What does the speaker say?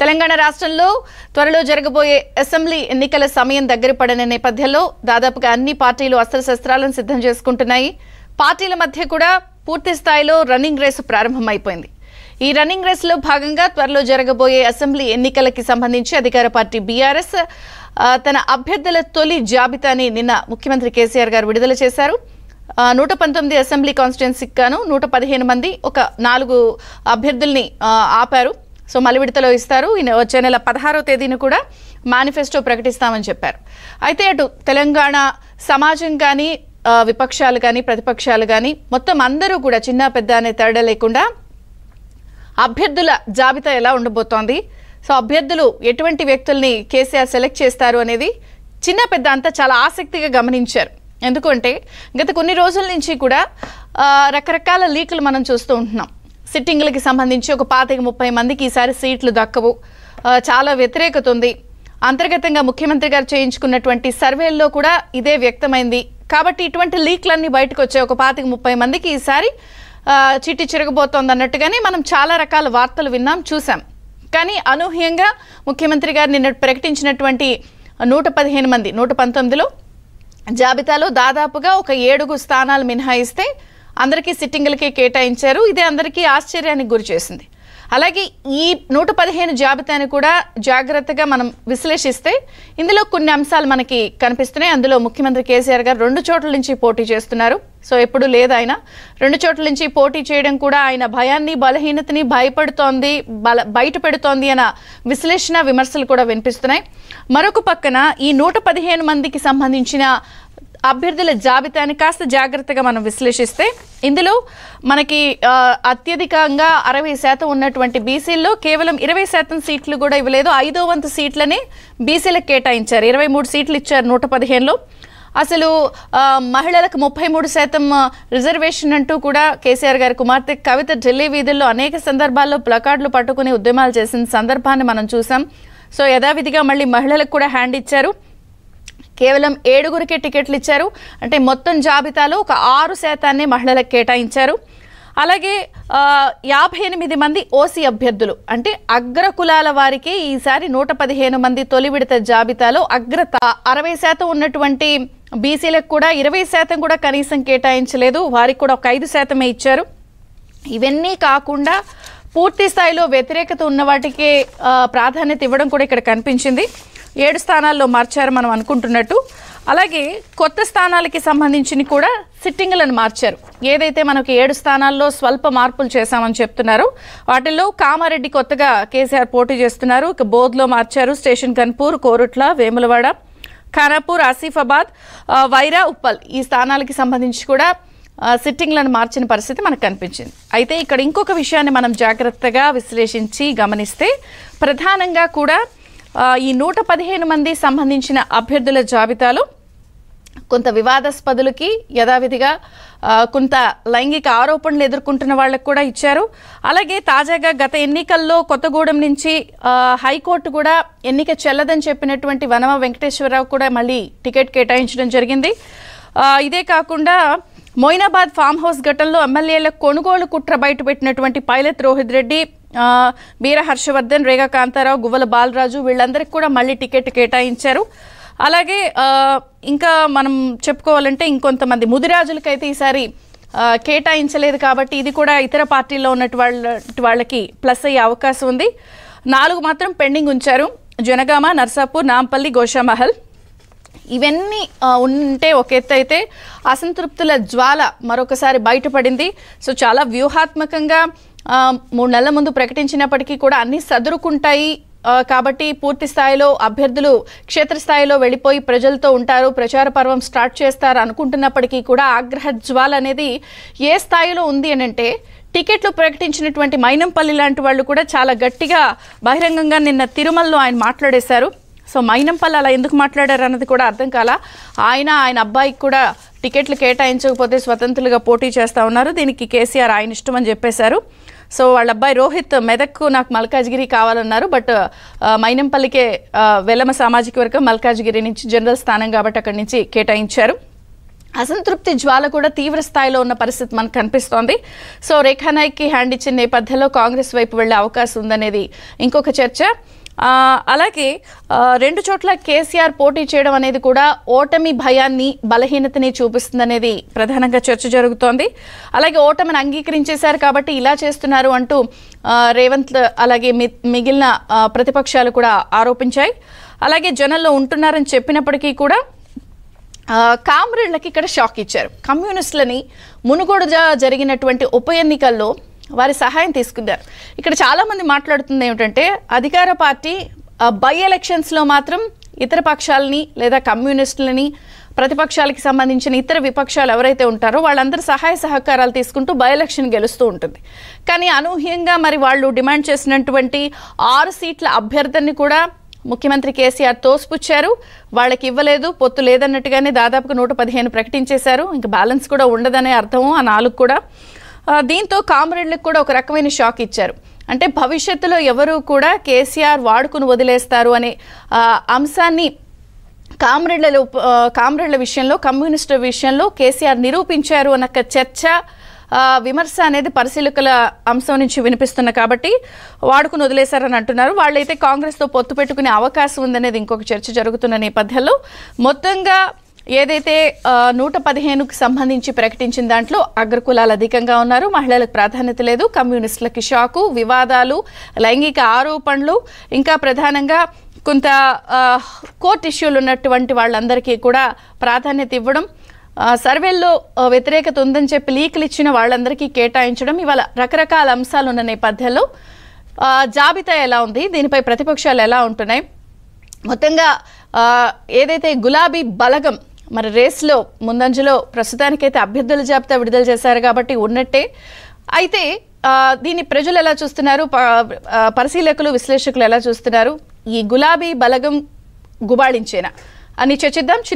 తెలంగాణ రాష్ట్రంలో త్వరలో జరగబోయే అసెంబ్లీ ఎన్నికల సమయం దగ్గర పడిన నేపథ్యంలో దాదాపుగా అన్ని పార్టీలు అస్త్రశస్త్రాలను సిద్ధం చేసుకుంటున్నాయి పార్టీల మధ్య కూడా పూర్తి స్థాయిలో రన్నింగ్ రేసు ప్రారంభమైపోయింది ఈ రన్నింగ్ రేస్లో భాగంగా త్వరలో జరగబోయే అసెంబ్లీ ఎన్నికలకి సంబంధించి అధికార పార్టీ బీఆర్ఎస్ తన అభ్యర్థుల తొలి జాబితాని నిన్న ముఖ్యమంత్రి కేసీఆర్ గారు విడుదల చేశారు నూట పంతొమ్మిది అసెంబ్లీ కాన్స్టిట్యున్సీకి గాను నూట పదిహేను మంది ఒక నాలుగు అభ్యర్థుల్ని ఆపారు సో మళ్ళీ విడతలో ఇస్తారు వచ్చే నెల పదహారో తేదీని కూడా మేనిఫెస్టో ప్రకటిస్తామని చెప్పారు అయితే అటు తెలంగాణ సమాజం కానీ విపక్షాలు కానీ ప్రతిపక్షాలు కానీ మొత్తం అందరూ కూడా చిన్న పెద్ద అనే తేడా లేకుండా అభ్యర్థుల జాబితా ఎలా ఉండబోతోంది సో అభ్యర్థులు ఎటువంటి వ్యక్తుల్ని కేసీఆర్ సెలెక్ట్ చేస్తారు అనేది చిన్న పెద్ద అంతా చాలా ఆసక్తిగా గమనించారు ఎందుకంటే గత కొన్ని రోజుల నుంచి కూడా రకరకాల లీకులు మనం చూస్తూ ఉంటున్నాం సిట్టింగ్లకి సంబంధించి ఒక పాతిక ముప్పై మందికి ఈసారి సీట్లు దక్కవు చాలా వ్యతిరేకత ఉంది అంతర్గతంగా ముఖ్యమంత్రి గారు చేయించుకున్నటువంటి సర్వేల్లో కూడా ఇదే వ్యక్తమైంది కాబట్టి ఇటువంటి లీక్లన్నీ బయటకు వచ్చాయి ఒక పాతిక ముప్పై మందికి ఈసారి చిట్టి చిరగబోతోంది అన్నట్టుగానే మనం చాలా రకాల వార్తలు విన్నాం చూసాం కానీ అనూహ్యంగా ముఖ్యమంత్రి గారు నిన్న ప్రకటించినటువంటి నూట పదిహేను మంది నూట పంతొమ్మిదిలో జాబితాలో దాదాపుగా ఒక ఏడుగు స్థానాలు మినహాయిస్తే అందరికీ సిట్టింగులకి కేటాయించారు ఇది అందరికీ ఆశ్చర్యానికి గురి చేసింది అలాగే ఈ నూట పదిహేను జాబితాను కూడా జాగ్రత్తగా మనం విశ్లేషిస్తే ఇందులో కొన్ని అంశాలు మనకి కనిపిస్తున్నాయి అందులో ముఖ్యమంత్రి కేసీఆర్ గారు రెండు చోట్ల నుంచి పోటీ చేస్తున్నారు సో ఎప్పుడు లేదు ఆయన రెండు చోట్ల నుంచి పోటీ చేయడం కూడా ఆయన భయాన్ని బలహీనతని భయపడుతోంది బల బయట పెడుతోంది అన్న విశ్లేషణ విమర్శలు కూడా వినిపిస్తున్నాయి మరొక పక్కన ఈ నూట పదిహేను మందికి సంబంధించిన అభ్యర్థుల జాబితాని కాస్త జాగ్రత్తగా మనం విశ్లేషిస్తే ఇందులో మనకి అత్యధికంగా అరవై శాతం ఉన్నటువంటి బీసీల్లో కేవలం ఇరవై శాతం సీట్లు కూడా ఇవ్వలేదు ఐదో వంతు సీట్లని బీసీలకు కేటాయించారు ఇరవై మూడు సీట్లు ఇచ్చారు నూట పదిహేనులో అసలు మహిళలకు ముప్పై మూడు శాతం రిజర్వేషన్ అంటూ కూడా కేసీఆర్ గారి కుమార్తె కవిత ఢిల్లీ వీధుల్లో అనేక సందర్భాల్లో ప్లకార్డులు పట్టుకుని ఉద్యమాలు చేసిన సందర్భాన్ని మనం చూసాం సో యథావిధిగా మళ్ళీ మహిళలకు కూడా హ్యాండ్ ఇచ్చారు కేవలం ఏడుగురికే టికెట్లు ఇచ్చారు అంటే మొత్తం జాబితాలో ఒక ఆరు శాతాన్ని మహిళలకు కేటాయించారు అలాగే యాభై ఎనిమిది మంది ఓసీ అభ్యర్థులు అంటే అగ్ర కులాల వారికి ఈసారి నూట పదిహేను మంది తొలి విడత జాబితాలో అగ్రత అరవై శాతం ఉన్నటువంటి బీసీలకు కూడా ఇరవై శాతం కూడా కనీసం కేటాయించలేదు వారికి కూడా ఒక ఐదు శాతమే ఇచ్చారు ఇవన్నీ కాకుండా పూర్తి స్థాయిలో వ్యతిరేకత ఉన్న వాటికి ప్రాధాన్యత ఇవ్వడం కూడా ఇక్కడ కనిపించింది ఏడు స్థానాల్లో మార్చారు మనం అనుకుంటున్నట్టు అలాగే కొత్త స్థానాలకి సంబంధించి కూడా సిట్టింగ్లను మార్చారు ఏదైతే మనకి ఏడు స్థానాల్లో స్వల్ప మార్పులు చేశామని చెప్తున్నారు వాటిల్లో కామారెడ్డి కొత్తగా కేసీఆర్ పోటీ చేస్తున్నారు ఇక బోధ్లో మార్చారు స్టేషన్ కన్పూర్ కోరుట్ల వేములవాడ ఖానాపూర్ ఆసిఫాబాద్ వైరా ఉప్పల్ ఈ స్థానాలకి సంబంధించి కూడా సిట్టింగ్లను మార్చిన పరిస్థితి మనకు కనిపించింది అయితే ఇక్కడ ఇంకొక విషయాన్ని మనం జాగ్రత్తగా విశ్లేషించి గమనిస్తే ప్రధానంగా కూడా ఈ నూట పదిహేను మంది సంబంధించిన అభ్యర్థుల జాబితాలో కొంత వివాదాస్పదులకి యథావిధిగా కొంత లైంగిక ఆరోపణలు ఎదుర్కొంటున్న వాళ్ళకు కూడా ఇచ్చారు అలాగే తాజాగా గత ఎన్నికల్లో కొత్తగూడెం నుంచి హైకోర్టు కూడా ఎన్నిక చెల్లదని చెప్పినటువంటి వనమ వెంకటేశ్వరరావు కూడా మళ్ళీ టికెట్ కేటాయించడం జరిగింది ఇదే కాకుండా మొయినాబాద్ ఫామ్ హౌస్ ఘటనలో ఎమ్మెల్యేల కొనుగోలు కుట్ర బయటపెట్టినటువంటి పైలట్ రోహిత్ రెడ్డి బీర హర్షవర్ధన్ రేగా కాంతారావు గువ్వల బాలరాజు వీళ్ళందరికీ కూడా మళ్ళీ టికెట్ కేటాయించారు అలాగే ఇంకా మనం చెప్పుకోవాలంటే ఇంకొంతమంది ముదిరాజులకైతే ఈసారి కేటాయించలేదు కాబట్టి ఇది కూడా ఇతర పార్టీల్లో ఉన్నటు వాళ్ళ వాళ్ళకి ప్లస్ అయ్యే అవకాశం ఉంది నాలుగు మాత్రం పెండింగ్ ఉంచారు జనగామ నర్సాపూర్ నాంపల్లి గోషామహల్ ఇవన్నీ ఉంటే ఒక ఎత్తు అయితే అసంతృప్తుల జ్వాల మరొకసారి బయటపడింది సో చాలా వ్యూహాత్మకంగా మూడు నెలల ముందు ప్రకటించినప్పటికీ కూడా అన్నీ సదురుకుంటాయి కాబట్టి పూర్తి స్థాయిలో అభ్యర్థులు క్షేత్రస్థాయిలో వెళ్ళిపోయి ప్రజలతో ఉంటారు ప్రచార పర్వం స్టార్ట్ చేస్తారు అనుకుంటున్నప్పటికీ కూడా ఆగ్రహ జ్వాల అనేది ఏ స్థాయిలో ఉంది అని అంటే టికెట్లు ప్రకటించినటువంటి మైనంపల్లి లాంటి వాళ్ళు కూడా చాలా గట్టిగా బహిరంగంగా నిన్న తిరుమలలో ఆయన మాట్లాడేశారు సో మైనంపల్లి అలా ఎందుకు మాట్లాడారు అన్నది కూడా అర్థం కాల ఆయన ఆయన అబ్బాయికి కూడా టికెట్లు కేటాయించకపోతే స్వతంత్రులుగా పోటీ చేస్తూ ఉన్నారు దీనికి కేసీఆర్ ఆయన ఇష్టం అని చెప్పేశారు సో వాళ్ళ అబ్బాయి రోహిత్ మెదక్కు నాకు మల్కాజ్గిరి కావాలన్నారు బట్ మైనంపల్లికే వెలమ సామాజిక వర్గం మల్కాజ్గిరి నుంచి జనరల్ స్థానం కాబట్టి అక్కడి నుంచి కేటాయించారు అసంతృప్తి జ్వాల కూడా తీవ్ర స్థాయిలో ఉన్న పరిస్థితి మనకు కనిపిస్తోంది సో రేఖానాయక్కి హ్యాండ్ ఇచ్చిన నేపథ్యంలో కాంగ్రెస్ వైపు వెళ్లే అవకాశం ఉందనేది ఇంకొక చర్చ అలాగే రెండు చోట్ల కేసీఆర్ పోటీ చేయడం అనేది కూడా ఓటమి భయాన్ని బలహీనతని చూపిస్తుందనేది ప్రధానంగా చర్చ జరుగుతోంది అలాగే ఓటమిని అంగీకరించేశారు కాబట్టి ఇలా చేస్తున్నారు అంటూ రేవంత్ అలాగే మిగిలిన ప్రతిపక్షాలు కూడా ఆరోపించాయి అలాగే జనంలో ఉంటున్నారని చెప్పినప్పటికీ కూడా కామ్రేడ్లకి ఇక్కడ షాక్ ఇచ్చారు కమ్యూనిస్టులని మునుగోడు జరిగినటువంటి ఉప ఎన్నికల్లో వారి సహాయం తీసుకున్నారు ఇక్కడ చాలామంది మాట్లాడుతుంది ఏమిటంటే అధికార పార్టీ బై ఎలక్షన్స్లో మాత్రం ఇతర పక్షాలని లేదా కమ్యూనిస్టులని ప్రతిపక్షాలకి సంబంధించిన ఇతర విపక్షాలు ఎవరైతే ఉంటారో వాళ్ళందరూ సహాయ సహకారాలు తీసుకుంటూ బై ఎలక్షన్ గెలుస్తూ ఉంటుంది కానీ అనూహ్యంగా మరి వాళ్ళు డిమాండ్ చేసినటువంటి ఆరు సీట్ల అభ్యర్థిని కూడా ముఖ్యమంత్రి కేసీఆర్ తోసిపుచ్చారు వాళ్ళకి ఇవ్వలేదు పొత్తు లేదన్నట్టుగానే దాదాపుగా నూట పదిహేను ప్రకటించేశారు ఇంకా బ్యాలెన్స్ కూడా ఉండదనే అర్థము ఆ నాలుగు కూడా దీంతో కామ్రేడ్లకు కూడా ఒక రకమైన షాక్ ఇచ్చారు అంటే భవిష్యత్తులో ఎవరు కూడా కేసీఆర్ వాడుకుని వదిలేస్తారు అనే అంశాన్ని కామ్రేడ్లలో కామ్రేడ్ల విషయంలో కమ్యూనిస్టుల విషయంలో కేసీఆర్ నిరూపించారు అన్న చర్చ విమర్శ అనేది పరిశీలకుల అంశం నుంచి వినిపిస్తున్న కాబట్టి వాడుకుని వదిలేశారని అంటున్నారు వాళ్ళైతే కాంగ్రెస్తో పొత్తు పెట్టుకునే అవకాశం ఉందనేది ఇంకొక చర్చ జరుగుతున్న నేపథ్యంలో మొత్తంగా ఏదైతే నూట పదిహేనుకు సంబంధించి ప్రకటించిన దాంట్లో అగ్రకులాలు అధికంగా ఉన్నారు మహిళలకు ప్రాధాన్యత లేదు కమ్యూనిస్టులకి షాకు వివాదాలు లైంగిక ఆరోపణలు ఇంకా ప్రధానంగా కొంత కోర్ట్ ఇష్యూలు ఉన్నటువంటి వాళ్ళందరికీ కూడా ప్రాధాన్యత ఇవ్వడం సర్వేల్లో వ్యతిరేకత ఉందని చెప్పి లీకులు ఇచ్చిన వాళ్ళందరికీ కేటాయించడం ఇవాళ రకరకాల అంశాలు ఉన్న నేపథ్యంలో జాబితా ఎలా ఉంది దీనిపై ప్రతిపక్షాలు ఎలా ఉంటున్నాయి మొత్తంగా ఏదైతే గులాబీ బలగం మరి రేస్లో ముందంజలో ప్రస్తుతానికైతే అభ్యర్థుల జాబితా విడుదల చేశారు కాబట్టి ఉన్నట్టే అయితే దీన్ని ప్రజలు ఎలా చూస్తున్నారు పరిశీలకులు విశ్లేషకులు ఎలా చూస్తున్నారు ఈ గులాబీ బలగం గుబాళించేనా అని చర్చిద్దాం చిన్న